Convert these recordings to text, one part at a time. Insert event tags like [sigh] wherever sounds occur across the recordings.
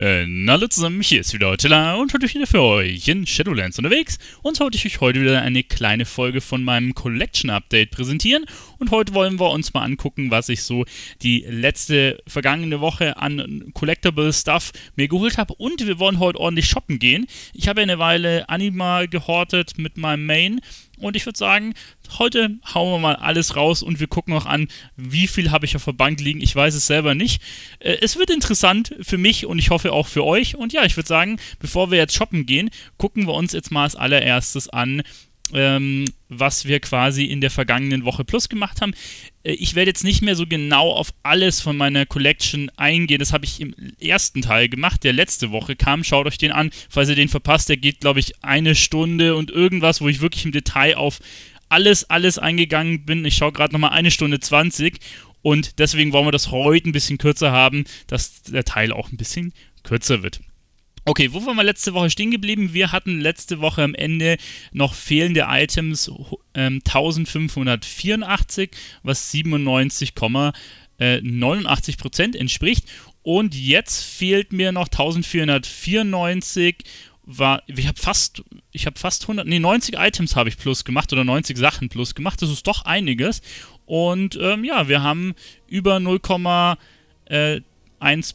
Äh, na hallo zusammen, hier ist wieder Attila und heute wieder für euch in Shadowlands unterwegs und heute ich euch heute wieder eine kleine Folge von meinem Collection Update präsentieren und heute wollen wir uns mal angucken, was ich so die letzte vergangene Woche an Collectible Stuff mir geholt habe und wir wollen heute ordentlich shoppen gehen. Ich habe ja eine Weile Anima gehortet mit meinem Main und ich würde sagen, heute hauen wir mal alles raus und wir gucken auch an, wie viel habe ich auf der Bank liegen. Ich weiß es selber nicht. Äh, es wird interessant für mich und ich hoffe auch für euch. Und ja, ich würde sagen, bevor wir jetzt shoppen gehen, gucken wir uns jetzt mal als allererstes an, ähm, was wir quasi in der vergangenen Woche Plus gemacht haben. Äh, ich werde jetzt nicht mehr so genau auf alles von meiner Collection eingehen. Das habe ich im ersten Teil gemacht, der letzte Woche kam. Schaut euch den an, falls ihr den verpasst. Der geht, glaube ich, eine Stunde und irgendwas, wo ich wirklich im Detail auf alles, alles eingegangen bin. Ich schaue gerade nochmal eine Stunde 20 und deswegen wollen wir das heute ein bisschen kürzer haben, dass der Teil auch ein bisschen kürzer wird. Okay, wo waren wir letzte Woche stehen geblieben? Wir hatten letzte Woche am Ende noch fehlende Items ähm, 1584, was 97,89 äh, Prozent entspricht. Und jetzt fehlt mir noch 1494. War, ich habe fast, ich habe fast 100, nee, 90 Items habe ich plus gemacht oder 90 Sachen plus gemacht. Das ist doch einiges. Und ähm, ja, wir haben über 0,1 äh,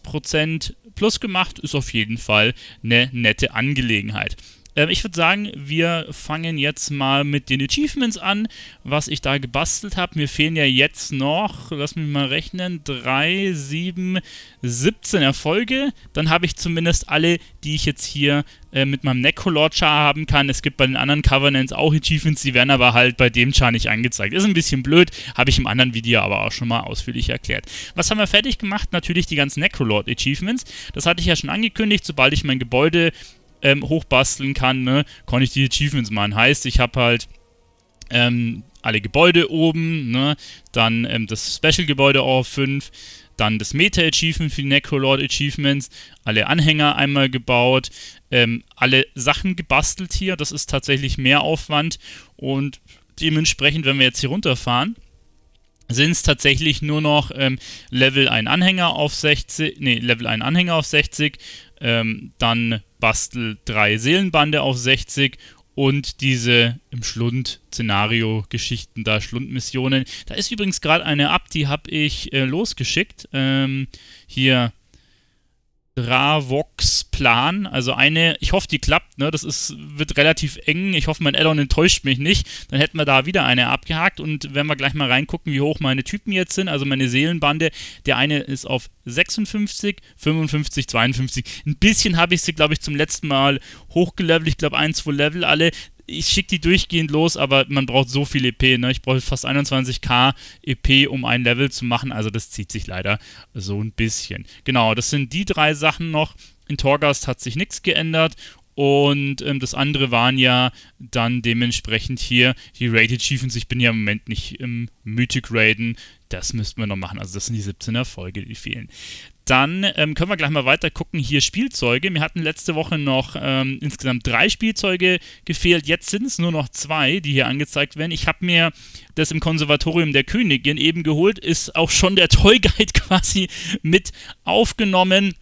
Prozent Plus gemacht ist auf jeden Fall eine nette Angelegenheit. Ähm, ich würde sagen, wir fangen jetzt mal mit den Achievements an, was ich da gebastelt habe. Mir fehlen ja jetzt noch, lass mich mal rechnen, 3, 7, 17 Erfolge. Dann habe ich zumindest alle, die ich jetzt hier äh, mit meinem Necro-Lord-Char haben kann. Es gibt bei den anderen Covenants auch Achievements, die werden aber halt bei dem Char nicht angezeigt. Ist ein bisschen blöd, habe ich im anderen Video aber auch schon mal ausführlich erklärt. Was haben wir fertig gemacht? Natürlich die ganzen Necrolord-Achievements. Das hatte ich ja schon angekündigt, sobald ich mein Gebäude ähm, hochbasteln kann, ne, konnte ich die Achievements machen. Heißt, ich habe halt ähm, alle Gebäude oben, ne, dann ähm, das Special-Gebäude auf 5, dann das Meta-Achievement für die Necrolord-Achievements, alle Anhänger einmal gebaut, ähm, alle Sachen gebastelt hier. Das ist tatsächlich mehr Aufwand und dementsprechend, wenn wir jetzt hier runterfahren, sind es tatsächlich nur noch ähm, Level 1 Anhänger auf 60, nee, Level 1 Anhänger auf 60, ähm, dann bastel drei Seelenbande auf 60 und diese im Schlund Szenario-Geschichten da, Schlundmissionen. Da ist übrigens gerade eine ab, die habe ich äh, losgeschickt. Ähm, hier Dravox Plan. Also eine, ich hoffe, die klappt, ne? Das ist, wird relativ eng. Ich hoffe, mein Addon enttäuscht mich nicht. Dann hätten wir da wieder eine abgehakt. Und wenn wir gleich mal reingucken, wie hoch meine Typen jetzt sind, also meine Seelenbande, der eine ist auf 56, 55, 52. Ein bisschen habe ich sie, glaube ich, zum letzten Mal hochgelevelt. Ich glaube, ein, zwei Level alle ich schicke die durchgehend los, aber man braucht so viel EP. Ne? Ich brauche fast 21k EP, um ein Level zu machen. Also das zieht sich leider so ein bisschen. Genau, das sind die drei Sachen noch. In Torgast hat sich nichts geändert. Und ähm, das andere waren ja dann dementsprechend hier die Rated Achievements. Ich bin ja im Moment nicht im Mythic Raiden. Das müssten wir noch machen. Also das sind die 17 Erfolge, die fehlen. Dann ähm, können wir gleich mal weiter gucken. Hier Spielzeuge. Mir hatten letzte Woche noch ähm, insgesamt drei Spielzeuge gefehlt. Jetzt sind es nur noch zwei, die hier angezeigt werden. Ich habe mir das im Konservatorium der Königin eben geholt. Ist auch schon der Toy Guide [laughs] quasi mit aufgenommen.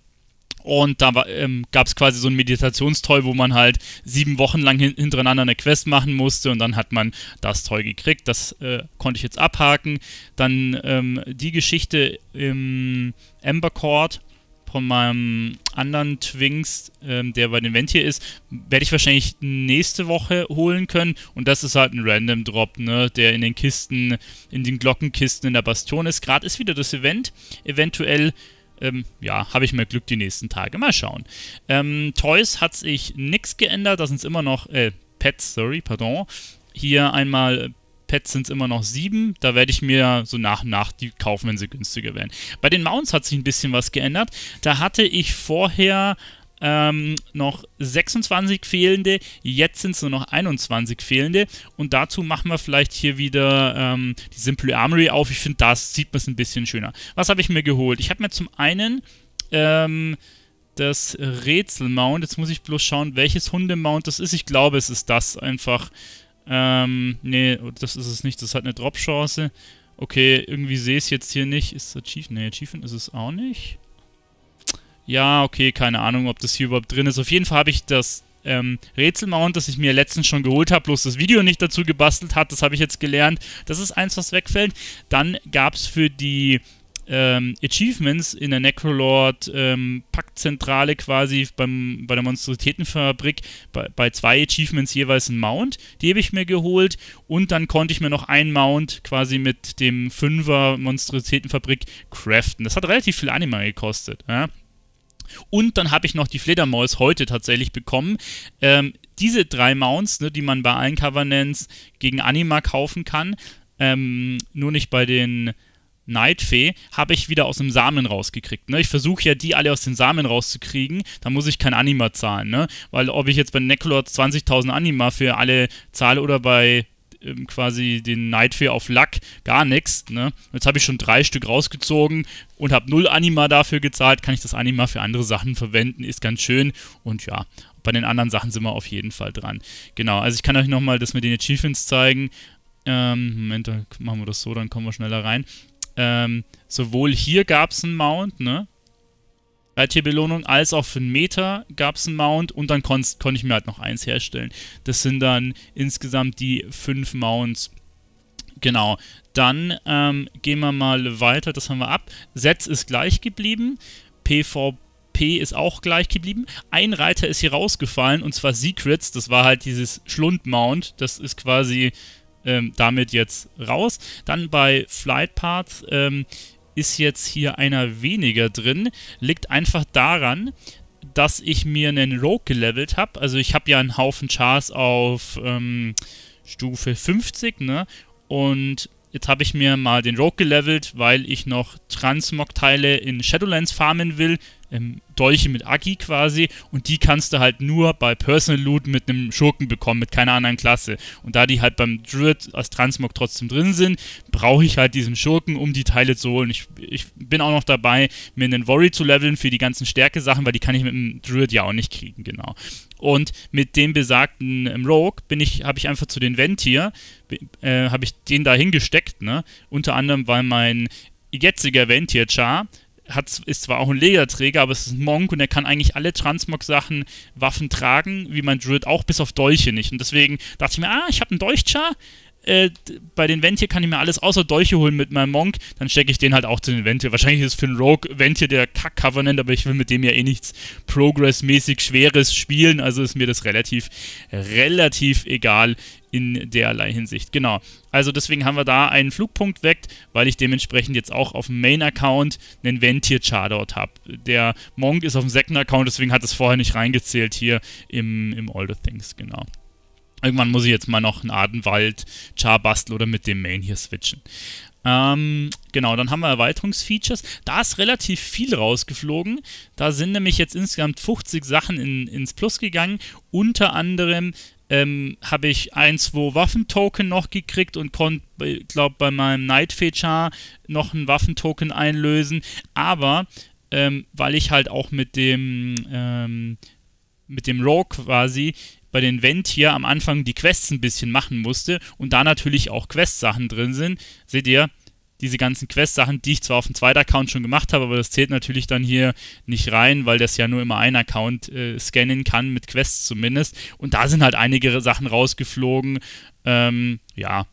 Und da ähm, gab es quasi so ein Meditationstoy, wo man halt sieben Wochen lang hin hintereinander eine Quest machen musste und dann hat man das Toy gekriegt. Das äh, konnte ich jetzt abhaken. Dann ähm, die Geschichte im Ember Court von meinem anderen Twinks, ähm, der bei den Vent hier ist, werde ich wahrscheinlich nächste Woche holen können. Und das ist halt ein Random Drop, ne? Der in den Kisten, in den Glockenkisten in der Bastion ist. Gerade ist wieder das Event. Eventuell ähm, ja, habe ich mehr Glück die nächsten Tage. Mal schauen. Ähm, Toys hat sich nichts geändert. Da sind es immer noch, äh, Pets, sorry, pardon. Hier einmal äh, Pets sind es immer noch sieben. Da werde ich mir so nach und nach die kaufen, wenn sie günstiger werden. Bei den Mounts hat sich ein bisschen was geändert. Da hatte ich vorher ähm, noch 26 fehlende, jetzt sind es nur noch 21 fehlende und dazu machen wir vielleicht hier wieder ähm, die Simple Armory auf. Ich finde, das sieht man es ein bisschen schöner. Was habe ich mir geholt? Ich habe mir zum einen ähm, das Rätselmount, jetzt muss ich bloß schauen, welches Hundemount das ist. Ich glaube, es ist das einfach. Ähm, nee, das ist es nicht, das hat eine Drop-Chance. Okay, irgendwie sehe ich es jetzt hier nicht. Ist es Achievement? Nee, Achievement ist es auch nicht ja, okay, keine Ahnung, ob das hier überhaupt drin ist. Auf jeden Fall habe ich das ähm, Rätselmount, das ich mir letztens schon geholt habe, bloß das Video nicht dazu gebastelt hat, das habe ich jetzt gelernt. Das ist eins, was wegfällt. Dann gab es für die ähm, Achievements in der Necrolord ähm, Paktzentrale quasi beim, bei der Monstrositätenfabrik bei, bei, zwei Achievements jeweils einen Mount, die habe ich mir geholt und dann konnte ich mir noch einen Mount quasi mit dem Fünfer Monstrositätenfabrik craften. Das hat relativ viel Anima gekostet. Ja? Und dann habe ich noch die Fledermaus heute tatsächlich bekommen. Ähm, diese drei Mounts, ne, die man bei allen Covenants gegen Anima kaufen kann, ähm, nur nicht bei den Nightfee, habe ich wieder aus dem Samen rausgekriegt. Ne? Ich versuche ja, die alle aus den Samen rauszukriegen, da muss ich kein Anima zahlen. Ne? Weil ob ich jetzt bei Necrolords 20.000 Anima für alle zahle oder bei ähm, quasi den Nightfear auf Lack, gar nichts. Ne? Jetzt habe ich schon drei Stück rausgezogen und habe null Anima dafür gezahlt. Kann ich das Anima für andere Sachen verwenden, ist ganz schön. Und ja, bei den anderen Sachen sind wir auf jeden Fall dran. Genau, also ich kann euch nochmal das mit den Achievements zeigen. Ähm, Moment, dann machen wir das so, dann kommen wir schneller rein. Ähm, sowohl hier gab es einen Mount, ne? RT-Belohnung, als auch für einen Meter gab es einen Mount und dann kon konnte ich mir halt noch eins herstellen. Das sind dann insgesamt die fünf Mounts. Genau, dann ähm, gehen wir mal weiter, das haben wir ab. Setz ist gleich geblieben, PvP ist auch gleich geblieben. Ein Reiter ist hier rausgefallen und zwar Secrets, das war halt dieses Schlund-Mount, das ist quasi ähm, damit jetzt raus. Dann bei Flight Path ähm, ist jetzt hier einer weniger drin, liegt einfach daran, dass ich mir einen Rogue gelevelt habe. Also ich habe ja einen Haufen Chars auf ähm, Stufe 50, ne? Und jetzt habe ich mir mal den Rogue gelevelt, weil ich noch Transmog-Teile in Shadowlands farmen will ähm, Dolche mit Aki quasi und die kannst du halt nur bei Personal Loot mit einem Schurken bekommen, mit keiner anderen Klasse. Und da die halt beim Druid als Transmog trotzdem drin sind, brauche ich halt diesen Schurken, um die Teile zu holen. Ich, ich bin auch noch dabei, mir einen Worry zu leveln für die ganzen Stärke-Sachen, weil die kann ich mit dem Druid ja auch nicht kriegen, genau. Und mit dem besagten ähm, Rogue bin ich, habe ich einfach zu den Ventier, äh, habe ich den da hingesteckt, ne? Unter anderem, weil mein jetziger Ventier Char hat, ist zwar auch ein Lederträger, aber es ist ein Monk und er kann eigentlich alle Transmog-Sachen, Waffen tragen, wie mein Druid auch, bis auf Dolche nicht. Und deswegen dachte ich mir, ah, ich habe einen Dolchchar, äh, bei den Ventier kann ich mir alles außer Dolche holen mit meinem Monk, dann stecke ich den halt auch zu den Ventier. Wahrscheinlich ist für einen Rogue Ventier der Kack-Covenant, aber ich will mit dem ja eh nichts Progress-mäßig Schweres spielen, also ist mir das relativ, relativ egal in derlei Hinsicht. Genau. Also deswegen haben wir da einen Flugpunkt weg, weil ich dementsprechend jetzt auch auf dem Main-Account einen Ventier-Chardot habe. Der Monk ist auf dem Second-Account, deswegen hat es vorher nicht reingezählt hier im, im All the Things, genau. Irgendwann muss ich jetzt mal noch einen Adenwald-Char basteln oder mit dem Main hier switchen. Ähm, genau, dann haben wir Erweiterungsfeatures. Da ist relativ viel rausgeflogen. Da sind nämlich jetzt insgesamt 50 Sachen in, ins Plus gegangen. Unter anderem ähm, habe ich ein, zwei Waffentoken noch gekriegt und konnte, äh, glaube bei meinem Night Feature noch einen Waffentoken einlösen. Aber ähm, weil ich halt auch mit dem ähm, mit dem Rogue quasi bei den Vent hier am Anfang die Quests ein bisschen machen musste und da natürlich auch Quest-Sachen drin sind. Seht ihr, diese ganzen Quest-Sachen, die ich zwar auf dem zweiten Account schon gemacht habe, aber das zählt natürlich dann hier nicht rein, weil das ja nur immer ein Account äh, scannen kann, mit Quests zumindest. Und da sind halt einige Sachen rausgeflogen. Ähm, ja,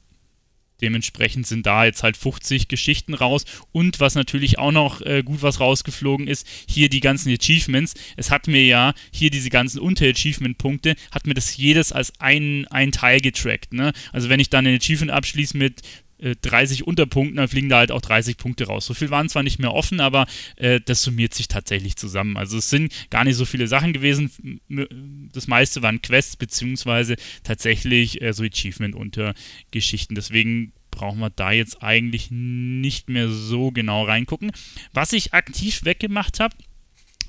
Dementsprechend sind da jetzt halt 50 Geschichten raus. Und was natürlich auch noch äh, gut was rausgeflogen ist, hier die ganzen Achievements. Es hat mir ja hier diese ganzen unterachievement punkte hat mir das jedes als einen, einen Teil getrackt. Ne? Also wenn ich dann ein Achievement abschließe mit 30 äh, Unterpunkten, dann fliegen da halt auch 30 Punkte raus. So viel waren zwar nicht mehr offen, aber äh, das summiert sich tatsächlich zusammen. Also es sind gar nicht so viele Sachen gewesen. Das meiste waren Quests, beziehungsweise tatsächlich äh, so Achievement-Untergeschichten. Deswegen brauchen wir da jetzt eigentlich nicht mehr so genau reingucken. Was ich aktiv weggemacht habe,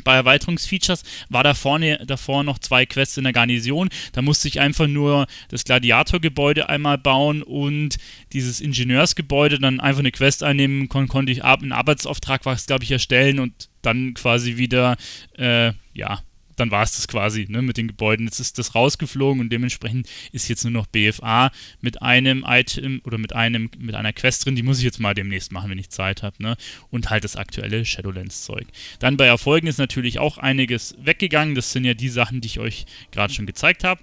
bei Erweiterungsfeatures war da vorne, davor noch zwei Quests in der Garnison. Da musste ich einfach nur das Gladiatorgebäude einmal bauen und dieses Ingenieursgebäude, dann einfach eine Quest einnehmen, kon konnte ich einen Arbeitsauftrag, glaube ich, erstellen und dann quasi wieder, äh, ja, dann war es das quasi ne, mit den Gebäuden. Jetzt ist das rausgeflogen und dementsprechend ist jetzt nur noch BFA mit einem Item oder mit einem mit einer Quest drin. Die muss ich jetzt mal demnächst machen, wenn ich Zeit habe. Ne? Und halt das aktuelle Shadowlands-Zeug. Dann bei Erfolgen ist natürlich auch einiges weggegangen. Das sind ja die Sachen, die ich euch gerade schon gezeigt habe.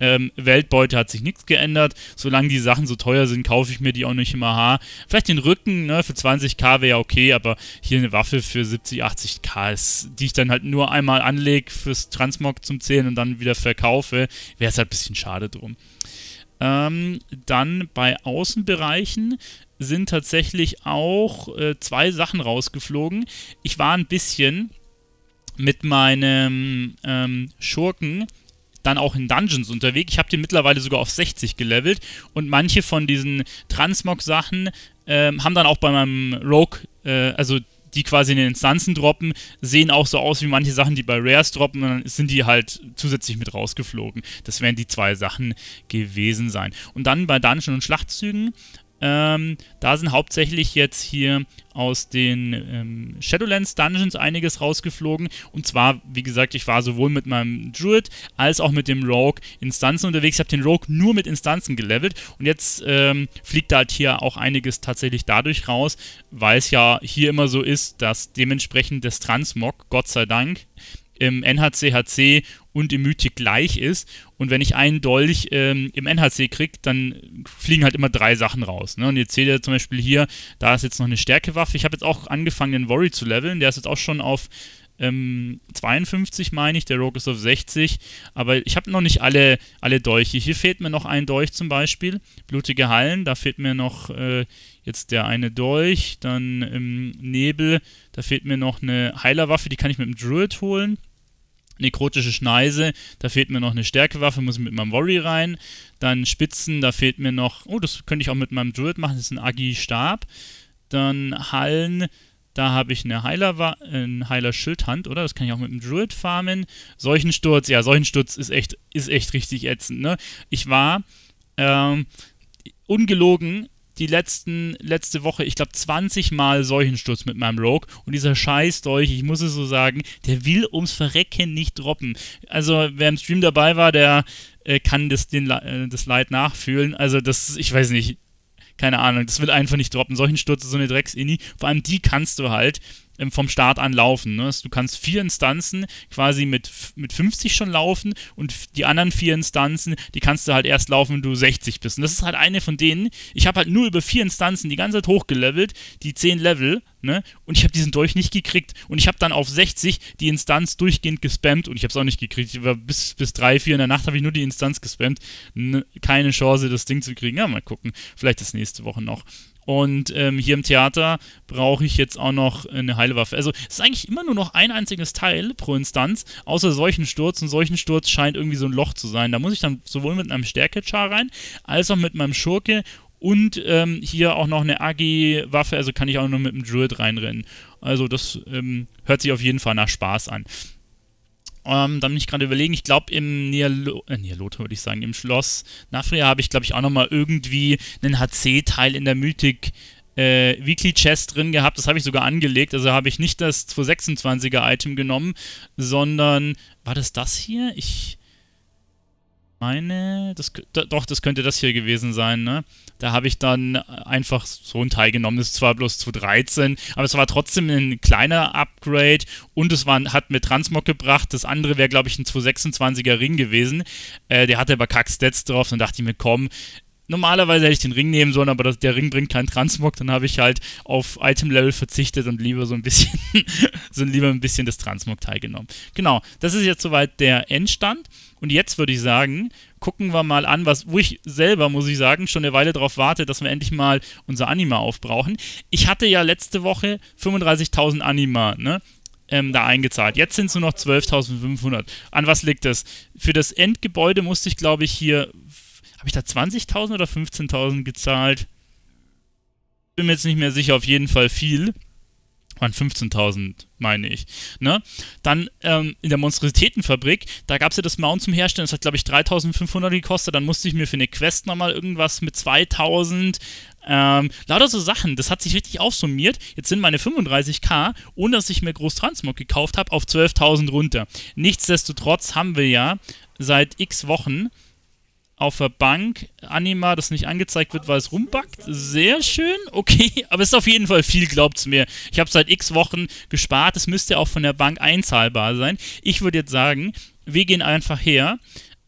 Ähm, Weltbeute hat sich nichts geändert. Solange die Sachen so teuer sind, kaufe ich mir die auch nicht im AH. Vielleicht den Rücken, ne, für 20k wäre ja okay, aber hier eine Waffe für 70, 80k, ist, die ich dann halt nur einmal anlege fürs Transmog zum Zählen und dann wieder verkaufe, wäre es halt ein bisschen schade drum. Ähm, dann bei Außenbereichen sind tatsächlich auch äh, zwei Sachen rausgeflogen. Ich war ein bisschen mit meinem ähm, Schurken dann auch in Dungeons unterwegs. Ich habe den mittlerweile sogar auf 60 gelevelt und manche von diesen Transmog-Sachen äh, haben dann auch bei meinem Rogue, äh, also die quasi in den Instanzen droppen, sehen auch so aus wie manche Sachen, die bei Rares droppen, und dann sind die halt zusätzlich mit rausgeflogen. Das wären die zwei Sachen gewesen sein. Und dann bei Dungeon und Schlachtzügen ähm, da sind hauptsächlich jetzt hier aus den ähm, Shadowlands Dungeons einiges rausgeflogen. Und zwar, wie gesagt, ich war sowohl mit meinem Druid als auch mit dem Rogue Instanzen unterwegs. Ich habe den Rogue nur mit Instanzen gelevelt. Und jetzt ähm, fliegt halt hier auch einiges tatsächlich dadurch raus, weil es ja hier immer so ist, dass dementsprechend das Transmog, Gott sei Dank, im NHCHC und im Mythic gleich ist. Und wenn ich einen Dolch ähm, im NHC kriege, dann fliegen halt immer drei Sachen raus. Ne? Und jetzt seht ihr zum Beispiel hier, da ist jetzt noch eine Stärkewaffe. Ich habe jetzt auch angefangen, den Worry zu leveln. Der ist jetzt auch schon auf ähm, 52, meine ich. Der Rogue ist auf 60. Aber ich habe noch nicht alle, alle Dolche. Hier fehlt mir noch ein Dolch zum Beispiel. Blutige Hallen. Da fehlt mir noch äh, jetzt der eine Dolch. Dann im ähm, Nebel. Da fehlt mir noch eine Heilerwaffe. Die kann ich mit dem Druid holen nekrotische Schneise, da fehlt mir noch eine Stärkewaffe, muss ich mit meinem Worry rein. Dann Spitzen, da fehlt mir noch, oh, das könnte ich auch mit meinem Druid machen, das ist ein Agi-Stab. Dann Hallen, da habe ich eine Heiler, ein Heiler Schildhand, oder? Das kann ich auch mit dem Druid farmen. Seuchensturz, ja, Seuchensturz ist echt, ist echt richtig ätzend, ne? Ich war, ähm, ungelogen, die letzten, letzte Woche, ich glaube, 20 Mal Seuchensturz mit meinem Rogue und dieser scheiß Dolch, ich muss es so sagen, der will ums Verrecken nicht droppen. Also, wer im Stream dabei war, der äh, kann das, den, äh, das Leid nachfühlen. Also, das, ich weiß nicht, keine Ahnung, das will einfach nicht droppen. Seuchensturz ist so eine Drecks-Inni. Vor allem die kannst du halt vom Start an laufen. Ne? Du kannst vier Instanzen quasi mit, mit 50 schon laufen und die anderen vier Instanzen, die kannst du halt erst laufen, wenn du 60 bist. Und das ist halt eine von denen. Ich habe halt nur über vier Instanzen die ganze Zeit hochgelevelt, die 10 Level, ne? Und ich habe diesen Dolch nicht gekriegt. Und ich habe dann auf 60 die Instanz durchgehend gespammt und ich habe es auch nicht gekriegt. Bis, bis 3, 4 in der Nacht habe ich nur die Instanz gespammt. keine Chance, das Ding zu kriegen. Ja, mal gucken. Vielleicht das nächste Woche noch. Und ähm, hier im Theater brauche ich jetzt auch noch eine Heilwaffe. Also es ist eigentlich immer nur noch ein einziges Teil pro Instanz, außer solchen Sturz. Und solchen Sturz scheint irgendwie so ein Loch zu sein. Da muss ich dann sowohl mit einem Stärke-Char rein, als auch mit meinem Schurke und ähm, hier auch noch eine AG-Waffe, also kann ich auch noch mit dem Druid reinrennen. Also das ähm, hört sich auf jeden Fall nach Spaß an. Ähm, dann bin ich gerade überlegen, ich glaube im Nialo äh, würde ich sagen, im Schloss Nafria habe ich glaube ich auch nochmal irgendwie einen HC-Teil in der Mythic äh, Weekly Chest drin gehabt, das habe ich sogar angelegt, also habe ich nicht das 226er Item genommen, sondern war das das hier? Ich meine, das, doch, das könnte das hier gewesen sein, ne? Da habe ich dann einfach so einen Teil genommen. Das ist zwar bloß 213, aber es war trotzdem ein kleiner Upgrade und es war, hat mir Transmog gebracht. Das andere wäre, glaube ich, ein 226er Ring gewesen. Äh, der hatte aber Kackstats drauf. Dann dachte ich mir, komm, normalerweise hätte ich den Ring nehmen sollen, aber das, der Ring bringt keinen Transmog. Dann habe ich halt auf Item-Level verzichtet und lieber so ein bisschen, [laughs] so lieber ein bisschen das Transmog teilgenommen. Genau, das ist jetzt soweit der Endstand. Und jetzt würde ich sagen, gucken wir mal an, was, wo ich selber, muss ich sagen, schon eine Weile darauf warte, dass wir endlich mal unser Anima aufbrauchen. Ich hatte ja letzte Woche 35.000 Anima, ne? Ähm, da eingezahlt. Jetzt sind es nur noch 12.500. An was liegt das? Für das Endgebäude musste ich, glaube ich, hier. Habe ich da 20.000 oder 15.000 gezahlt? Bin mir jetzt nicht mehr sicher, auf jeden Fall viel waren 15.000, meine ich. Ne? Dann ähm, in der Monstrositätenfabrik, da gab es ja das Mount zum Herstellen, das hat, glaube ich, 3.500 gekostet. Dann musste ich mir für eine Quest nochmal irgendwas mit 2.000. Ähm, lauter so Sachen, das hat sich richtig aufsummiert. Jetzt sind meine 35k, ohne dass ich mir Großtransmog gekauft habe, auf 12.000 runter. Nichtsdestotrotz haben wir ja seit x Wochen auf der Bank. Anima, das nicht angezeigt wird, weil es rumbackt. Sehr schön. Okay, [laughs] aber es ist auf jeden Fall viel, glaubt's mir. Ich habe seit x Wochen gespart. Es müsste auch von der Bank einzahlbar sein. Ich würde jetzt sagen, wir gehen einfach her,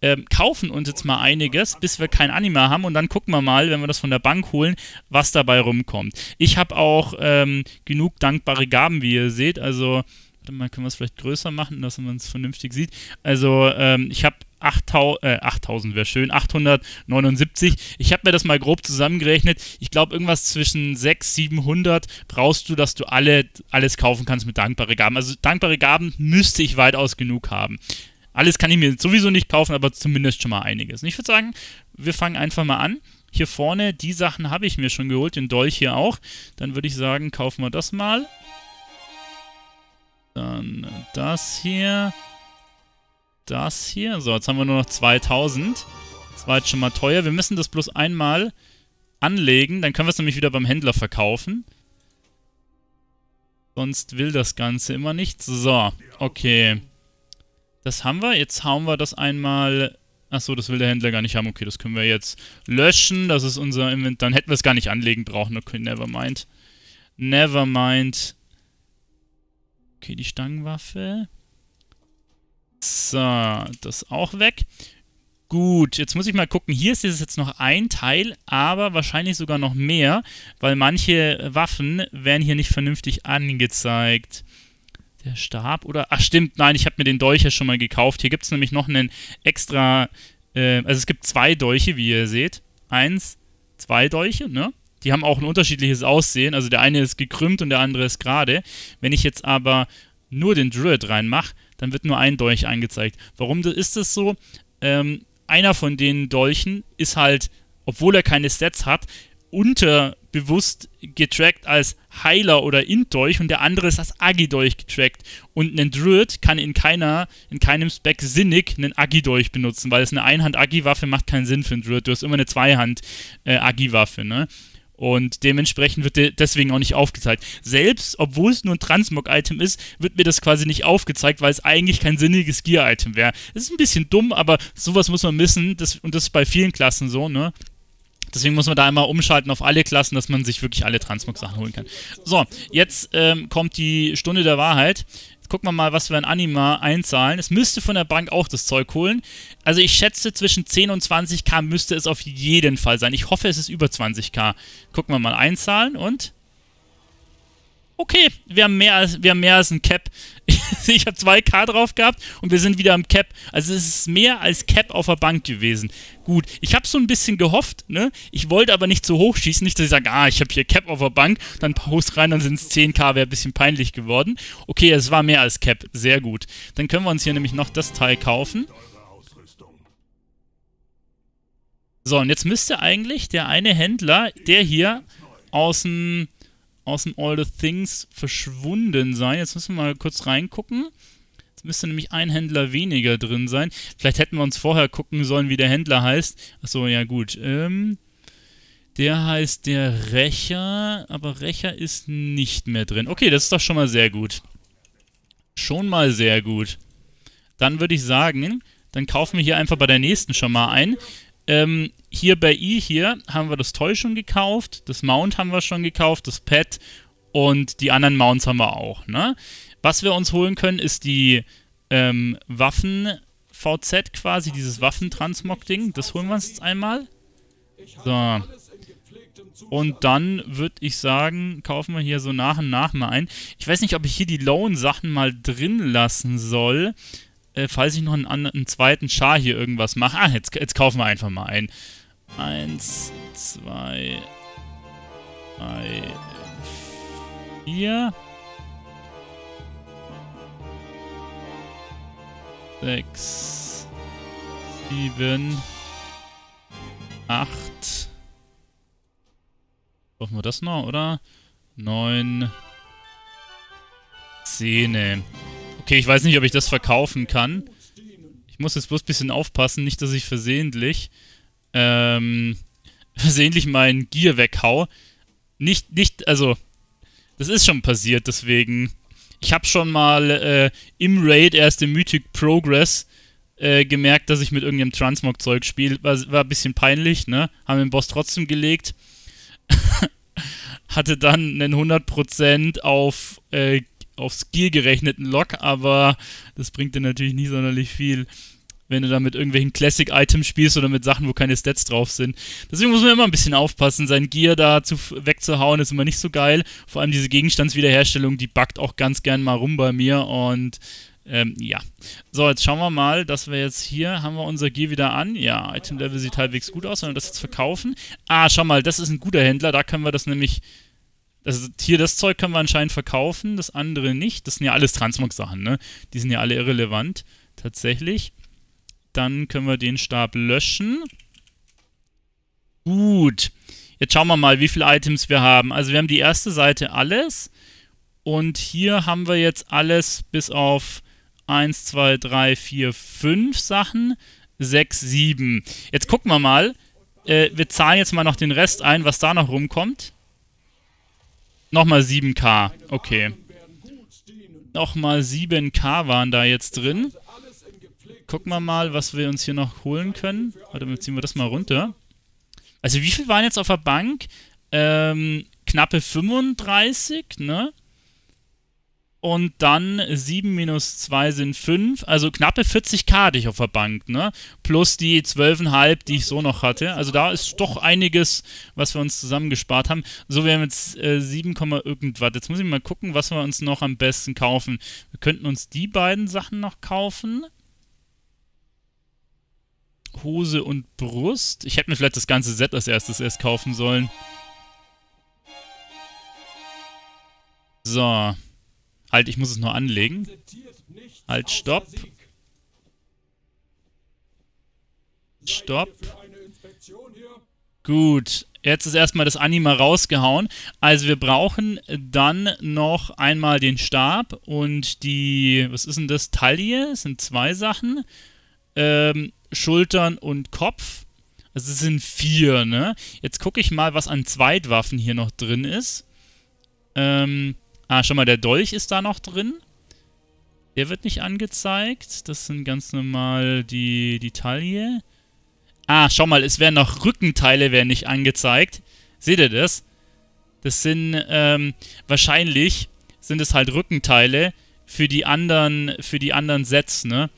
ähm, kaufen uns jetzt mal einiges, bis wir kein Anima haben und dann gucken wir mal, wenn wir das von der Bank holen, was dabei rumkommt. Ich habe auch ähm, genug dankbare Gaben, wie ihr seht. Also warte mal, können wir es vielleicht größer machen, dass man es vernünftig sieht. Also ähm, ich habe 8000, äh, wäre schön, 879. Ich habe mir das mal grob zusammengerechnet. Ich glaube, irgendwas zwischen 600, 700 brauchst du, dass du alle, alles kaufen kannst mit dankbare Gaben. Also dankbare Gaben müsste ich weitaus genug haben. Alles kann ich mir sowieso nicht kaufen, aber zumindest schon mal einiges. Und ich würde sagen, wir fangen einfach mal an. Hier vorne, die Sachen habe ich mir schon geholt, den Dolch hier auch. Dann würde ich sagen, kaufen wir das mal. Dann das hier. Das hier. So, jetzt haben wir nur noch 2000. Das war jetzt schon mal teuer. Wir müssen das bloß einmal anlegen. Dann können wir es nämlich wieder beim Händler verkaufen. Sonst will das Ganze immer nichts. So, okay. Das haben wir. Jetzt hauen wir das einmal... Achso, das will der Händler gar nicht haben. Okay, das können wir jetzt löschen. Das ist unser Inventar. Dann hätten wir es gar nicht anlegen brauchen. Okay, never mind. Never mind. Okay, die Stangenwaffe. So, das auch weg. Gut, jetzt muss ich mal gucken. Hier ist jetzt noch ein Teil, aber wahrscheinlich sogar noch mehr, weil manche Waffen werden hier nicht vernünftig angezeigt. Der Stab oder... Ach stimmt, nein, ich habe mir den Dolch ja schon mal gekauft. Hier gibt es nämlich noch einen extra... Äh, also es gibt zwei Dolche, wie ihr seht. Eins, zwei Dolche, ne? die haben auch ein unterschiedliches Aussehen. Also der eine ist gekrümmt und der andere ist gerade. Wenn ich jetzt aber nur den Druid reinmache, dann wird nur ein Dolch angezeigt. Warum ist das so? Ähm, einer von den Dolchen ist halt, obwohl er keine Stats hat, unterbewusst getrackt als Heiler oder Int-Dolch und der andere ist als Agi-Dolch getrackt. Und ein Druid kann in keiner, in keinem Spec sinnig einen Agi-Dolch benutzen, weil es eine Einhand-Agi-Waffe macht keinen Sinn für einen Druid. Du hast immer eine Zweihand-Agi-Waffe, äh, ne? Und dementsprechend wird deswegen auch nicht aufgezeigt. Selbst obwohl es nur ein Transmog-Item ist, wird mir das quasi nicht aufgezeigt, weil es eigentlich kein sinniges Gear-Item wäre. Es ist ein bisschen dumm, aber sowas muss man wissen. Das, und das ist bei vielen Klassen so, ne? Deswegen muss man da einmal umschalten auf alle Klassen, dass man sich wirklich alle Transmog-Sachen holen kann. So, jetzt ähm, kommt die Stunde der Wahrheit. Gucken wir mal, was wir in Anima einzahlen. Es müsste von der Bank auch das Zeug holen. Also ich schätze, zwischen 10 und 20k müsste es auf jeden Fall sein. Ich hoffe, es ist über 20k. Gucken wir mal, einzahlen und okay, wir haben mehr als, wir haben mehr als ein Cap. [laughs] ich habe 2K drauf gehabt und wir sind wieder am Cap. Also es ist mehr als Cap auf der Bank gewesen. Gut, ich habe so ein bisschen gehofft, ne? Ich wollte aber nicht zu hoch schießen, nicht, dass ich sage, ah, ich habe hier Cap auf der Bank, dann Post rein, dann sind es 10K, wäre ein bisschen peinlich geworden. Okay, es war mehr als Cap, sehr gut. Dann können wir uns hier nämlich noch das Teil kaufen. So, und jetzt müsste eigentlich der eine Händler, der hier aus dem aus dem All the Things verschwunden sein. Jetzt müssen wir mal kurz reingucken. Jetzt müsste nämlich ein Händler weniger drin sein. Vielleicht hätten wir uns vorher gucken sollen, wie der Händler heißt. Achso, ja gut. Ähm, der heißt der Rächer, aber Rächer ist nicht mehr drin. Okay, das ist doch schon mal sehr gut. Schon mal sehr gut. Dann würde ich sagen, dann kaufen wir hier einfach bei der nächsten schon mal ein. Ähm, hier bei I hier haben wir das Toy schon gekauft, das Mount haben wir schon gekauft, das Pad und die anderen Mounts haben wir auch. Ne? Was wir uns holen können, ist die ähm, Waffen-VZ quasi, dieses Waffentransmog-Ding. Das holen wir uns jetzt einmal. So. Und dann würde ich sagen, kaufen wir hier so nach und nach mal ein. Ich weiß nicht, ob ich hier die Loan-Sachen mal drin lassen soll, äh, falls ich noch einen, einen zweiten Char hier irgendwas mache. Ah, jetzt, jetzt kaufen wir einfach mal einen. Eins, zwei, drei, vier. Sechs, sieben, acht. Brauchen wir das noch, oder? Neun, zehn. Okay, ich weiß nicht, ob ich das verkaufen kann. Ich muss jetzt bloß ein bisschen aufpassen, nicht, dass ich versehentlich, ähm, [laughs] versehentlich mein Gear weghau. Nicht, nicht, also, das ist schon passiert, deswegen. Ich habe schon mal äh, im Raid erst im Mythic Progress äh, gemerkt, dass ich mit irgendeinem Transmog-Zeug spiele. War, war ein bisschen peinlich, ne? Haben den Boss trotzdem gelegt. [laughs] Hatte dann einen 100% auf äh, auf Skill gerechneten Lock, aber das bringt dir natürlich nie sonderlich viel, wenn du da mit irgendwelchen Classic-Items spielst oder mit Sachen, wo keine Stats drauf sind. Deswegen muss man immer ein bisschen aufpassen, sein Gear da zu, wegzuhauen ist immer nicht so geil. Vor allem diese Gegenstandswiederherstellung, die buggt auch ganz gern mal rum bei mir und ähm, ja. So, jetzt schauen wir mal, dass wir jetzt hier, haben wir unser Gear wieder an. Ja, Item Level sieht halbwegs gut aus, wenn wir das jetzt verkaufen. Ah, schau mal, das ist ein guter Händler, da können wir das nämlich also hier das Zeug können wir anscheinend verkaufen, das andere nicht. Das sind ja alles Transmog-Sachen, ne? Die sind ja alle irrelevant, tatsächlich. Dann können wir den Stab löschen. Gut. Jetzt schauen wir mal, wie viele Items wir haben. Also wir haben die erste Seite alles. Und hier haben wir jetzt alles bis auf 1, 2, 3, 4, 5 Sachen. 6, 7. Jetzt gucken wir mal. Äh, wir zahlen jetzt mal noch den Rest ein, was da noch rumkommt. Nochmal 7K. Okay. Nochmal 7K waren da jetzt drin. Gucken wir mal, was wir uns hier noch holen können. Warte, dann ziehen wir das mal runter. Also wie viel waren jetzt auf der Bank? Ähm, knappe 35, ne? Und dann 7 minus 2 sind 5, also knappe 40k hatte ich auf der Bank, ne? Plus die 12,5, die ich so noch hatte. Also da ist doch einiges, was wir uns zusammengespart haben. So, wir haben jetzt äh, 7, irgendwas. Jetzt muss ich mal gucken, was wir uns noch am besten kaufen. Wir könnten uns die beiden Sachen noch kaufen. Hose und Brust. Ich hätte mir vielleicht das ganze Set als erstes erst kaufen sollen. So. Halt, ich muss es nur anlegen. Halt, stopp. Stopp. Gut, jetzt ist erstmal das Anima rausgehauen. Also wir brauchen dann noch einmal den Stab und die, was ist denn das, Taille? Das sind zwei Sachen. Ähm, Schultern und Kopf. Also es sind vier, ne? Jetzt gucke ich mal, was an Zweitwaffen hier noch drin ist. Ähm, Ah, schon mal, der Dolch ist da noch drin. Der wird nicht angezeigt. Das sind ganz normal die, die Taille. Ah, schau mal, es werden noch Rückenteile werden nicht angezeigt. Seht ihr das? Das sind, ähm, wahrscheinlich sind es halt Rückenteile für die anderen, für die anderen Sets, ne?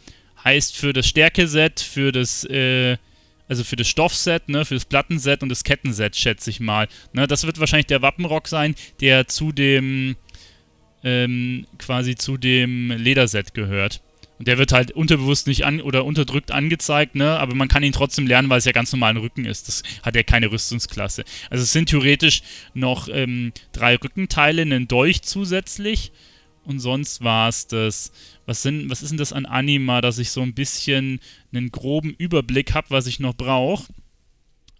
Heißt für das Stärke-Set, für das, äh, also für das Stoff-Set, ne, für das Plattenset und das Kettenset, schätze ich mal. Ne, das wird wahrscheinlich der Wappenrock sein, der zu dem, ähm, quasi zu dem Lederset gehört. Und der wird halt unterbewusst nicht an oder unterdrückt angezeigt, ne? Aber man kann ihn trotzdem lernen, weil es ja ganz normal ein Rücken ist. Das hat ja keine Rüstungsklasse. Also es sind theoretisch noch ähm, drei Rückenteile, einen Dolch zusätzlich. Und sonst war es das. Was, sind, was ist denn das an Anima, dass ich so ein bisschen einen groben Überblick habe, was ich noch brauche?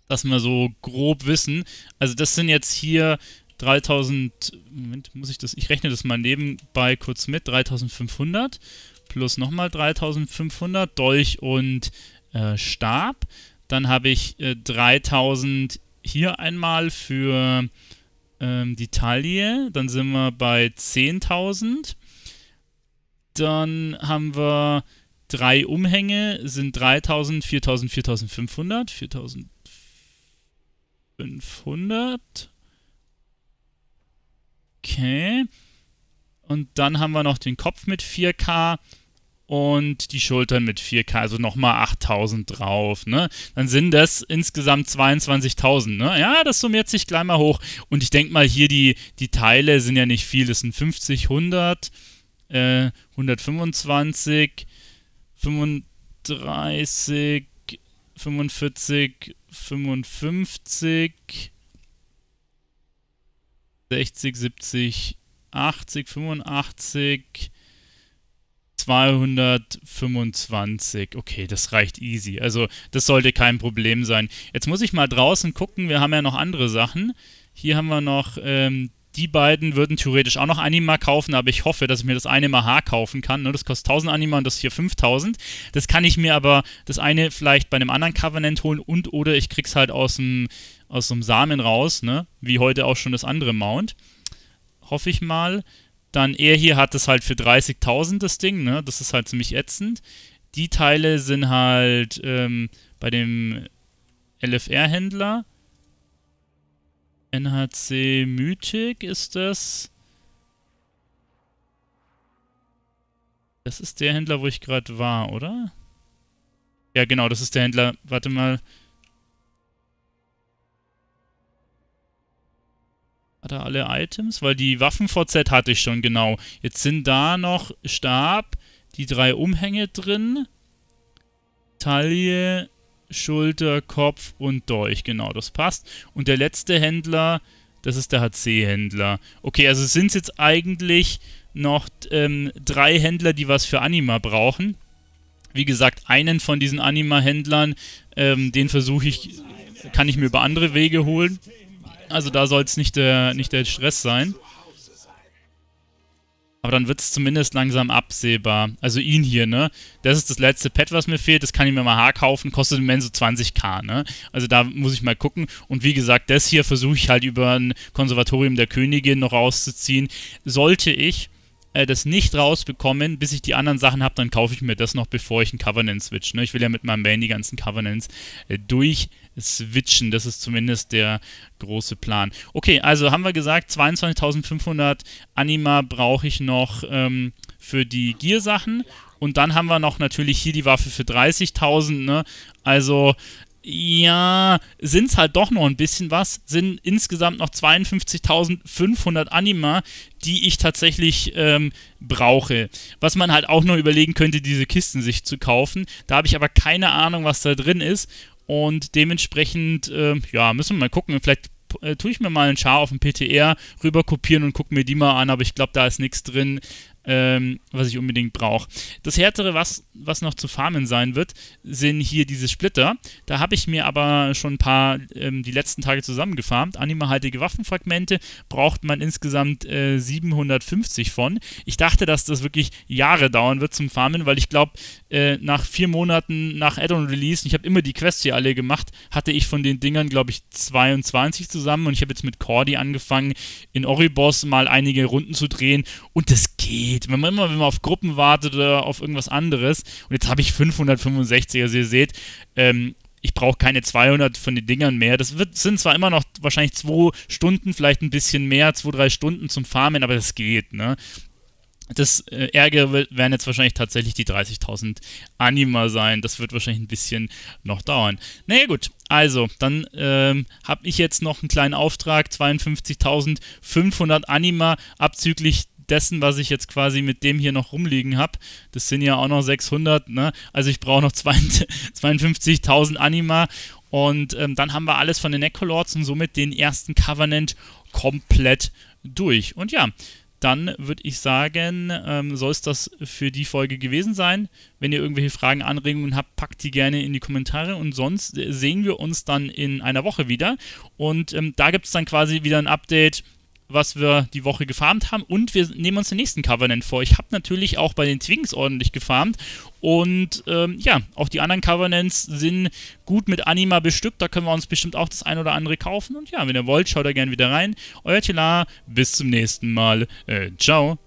Dass wir so grob wissen. Also, das sind jetzt hier 3000, Moment, muss ich das, ich rechne das mal nebenbei kurz mit, 3500 plus nochmal 3500, Dolch und äh, Stab. Dann habe ich äh, 3000 hier einmal für ähm, die Taille, dann sind wir bei 10.000. Dann haben wir drei Umhänge, sind 3000, 4000, 4500, 4500. Okay. Und dann haben wir noch den Kopf mit 4K und die Schultern mit 4K, also nochmal 8000 drauf, ne? Dann sind das insgesamt 22.000, ne? Ja, das summiert sich gleich mal hoch. Und ich denke mal, hier die, die Teile sind ja nicht viel. Das sind 50, 100, äh, 125, 35, 45, 55, 60, 70, 80, 85, 225. Okay, das reicht easy. Also das sollte kein Problem sein. Jetzt muss ich mal draußen gucken. Wir haben ja noch andere Sachen. Hier haben wir noch ähm, die beiden würden theoretisch auch noch Anima kaufen, aber ich hoffe, dass ich mir das eine mal H kaufen kann. Ne? Das kostet 1000 Anima und das hier 5000. Das kann ich mir aber das eine vielleicht bei einem anderen Covenant holen und oder ich krieg's halt aus dem, aus dem Samen raus, ne? wie heute auch schon das andere Mount. Hoffe ich mal. Dann er hier hat das halt für 30.000, das Ding. Ne? Das ist halt ziemlich ätzend. Die Teile sind halt ähm, bei dem LFR-Händler NHC Mythic ist das. Das ist der Händler, wo ich gerade war, oder? Ja, genau, das ist der Händler. Warte mal. Hat er alle Items? Weil die Waffen-VZ hatte ich schon, genau. Jetzt sind da noch Stab, die drei Umhänge drin, Taille, Schulter, Kopf und Dolch. Genau, das passt. Und der letzte Händler, das ist der HC-Händler. Okay, also sind es jetzt eigentlich noch ähm, drei Händler, die was für Anima brauchen. Wie gesagt, einen von diesen Anima-Händlern, ähm, den versuche ich, kann ich mir über andere Wege holen. Also da soll es nicht der, nicht der Stress sein. Aber dann wird es zumindest langsam absehbar. Also ihn hier, ne? Das ist das letzte Pad, was mir fehlt. Das kann ich mir mal Haar kaufen. Kostet im Moment so 20k, ne? Also da muss ich mal gucken. Und wie gesagt, das hier versuche ich halt über ein Konservatorium der Königin noch rauszuziehen. Sollte ich äh, das nicht rausbekommen, bis ich die anderen Sachen habe, dann kaufe ich mir das noch, bevor ich einen Covenant switch. Ne? Ich will ja mit meinem Main die ganzen Covenants äh, durch switchen. Das ist zumindest der große Plan. Okay, also haben wir gesagt, 22.500 Anima brauche ich noch ähm, für die Gear-Sachen. Und dann haben wir noch natürlich hier die Waffe für 30.000. Ne? Also ja, sind es halt doch noch ein bisschen was. Sind insgesamt noch 52.500 Anima, die ich tatsächlich ähm, brauche. Was man halt auch noch überlegen könnte, diese Kisten sich zu kaufen. Da habe ich aber keine Ahnung, was da drin ist. Und dementsprechend, äh, ja, müssen wir mal gucken. Vielleicht äh, tue ich mir mal einen Char auf dem PTR rüber kopieren und gucke mir die mal an. Aber ich glaube, da ist nichts drin, ähm, was ich unbedingt brauche. Das härtere, was, was noch zu farmen sein wird, sind hier diese Splitter. Da habe ich mir aber schon ein paar ähm, die letzten Tage zusammengefarmt. Animahaltige Waffenfragmente braucht man insgesamt äh, 750 von. Ich dachte, dass das wirklich Jahre dauern wird zum Farmen, weil ich glaube, äh, nach vier Monaten nach Add-on-Release, ich habe immer die Quests hier alle gemacht, hatte ich von den Dingern, glaube ich, 22 zusammen und ich habe jetzt mit Cordy angefangen, in Oribos mal einige Runden zu drehen und das geht geht. Wenn man immer wenn man auf Gruppen wartet oder auf irgendwas anderes. Und jetzt habe ich 565. Also ihr seht, ähm, ich brauche keine 200 von den Dingern mehr. Das wird, sind zwar immer noch wahrscheinlich zwei Stunden, vielleicht ein bisschen mehr, zwei, drei Stunden zum Farmen, aber das geht. Ne? Das äh, Ärgere werden jetzt wahrscheinlich tatsächlich die 30.000 Anima sein. Das wird wahrscheinlich ein bisschen noch dauern. Naja, gut. Also, dann ähm, habe ich jetzt noch einen kleinen Auftrag: 52.500 Anima abzüglich dessen, was ich jetzt quasi mit dem hier noch rumliegen habe. Das sind ja auch noch 600, ne? Also ich brauche noch 52.000 [laughs] Anima und ähm, dann haben wir alles von den Necrolords und somit den ersten Covenant komplett durch. Und ja, dann würde ich sagen, ähm, soll es das für die Folge gewesen sein. Wenn ihr irgendwelche Fragen, Anregungen habt, packt die gerne in die Kommentare und sonst äh, sehen wir uns dann in einer Woche wieder. Und ähm, da gibt es dann quasi wieder ein Update was wir die Woche gefarmt haben. Und wir nehmen uns den nächsten Covenant vor. Ich habe natürlich auch bei den Twings ordentlich gefarmt. Und ähm, ja, auch die anderen Covenants sind gut mit Anima bestückt. Da können wir uns bestimmt auch das ein oder andere kaufen. Und ja, wenn ihr wollt, schaut da gerne wieder rein. Euer Tila, bis zum nächsten Mal. Äh, ciao.